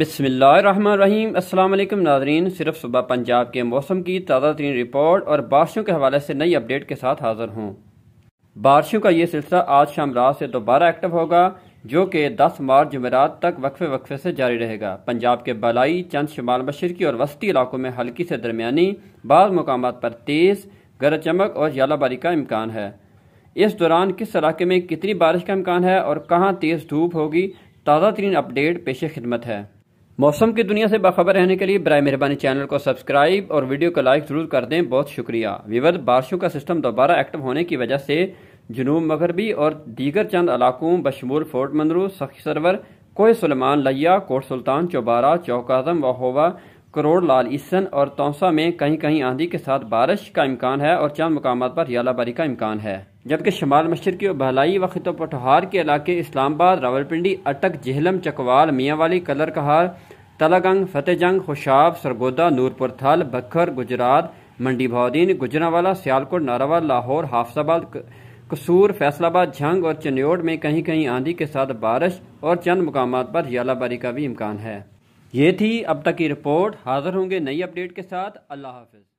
बसमीम अल्लाम नाजरीन सिर्फ सुबह पंजाब के मौसम की ताज़ा तरीन रिपोर्ट और बारिशों के हवाले से नई अपडेट के साथ हाजिर हूँ बारिशों का ये सिलसिला आज शाम रात से दोबारा एक्टिव होगा जो कि 10 मार्च जमेरात तक वक्फे वक्फे से जारी रहेगा पंजाब के बलाई चंद शुमाल मशरकी और वस्ती इलाकों में हल्की से दरमियानी बाद मकाम पर तेज़ गरज चमक और झालाबारी का इम्कान है इस दौरान किस इलाके में कितनी बारिश का इम्कान है और कहाँ तेज़ धूप होगी ताज़ा तरीन अपडेट पेश खिदमत है मौसम की दुनिया से बाखबर रहने के लिए बर मेहरबानी चैनल को सब्सक्राइब और वीडियो को लाइक ज़रूर कर दें बहुत शुक्रिया विवर बारिशों का सिस्टम दोबारा एक्टिव होने की वजह से जुनूब मगरबी और दीगर चंद इलाकों बशमूल फोर्ट मंदरू सखी सरवर कोह सलमान लिया कोट सुल्तान चौबारा चौक आजम वाहोवा करोड़ लाल ईसन और तौसा में कहीं कहीं आंधी के साथ बारिश का इम्कान है और चंद मकाम पर यालाबारी का इम्कान है जबकि शुमाल मशर की बहलाई व खितो पठहार के इलाके इस्लामाबाद रावलपिंडी अटक जहलम चकवाल मियाँवाली कलर कहार तलागंग फतेहजंग होशाब सरगोदा नूरपुर थल बखर गुजरात मंडी भौदीन गुजरावाला सियालकोट नारावा लाहौर हाफसाबाद कसूर फैसलाबाद झंग और चन्योड़ में कहीं कहीं आंधी के साथ बारिश और चंद मुकाम पर यालाबारी का भी इम्कान है ये थी अब तक की रिपोर्ट हाजिर होंगे नई अपडेट के साथ अल्लाह हाफिज़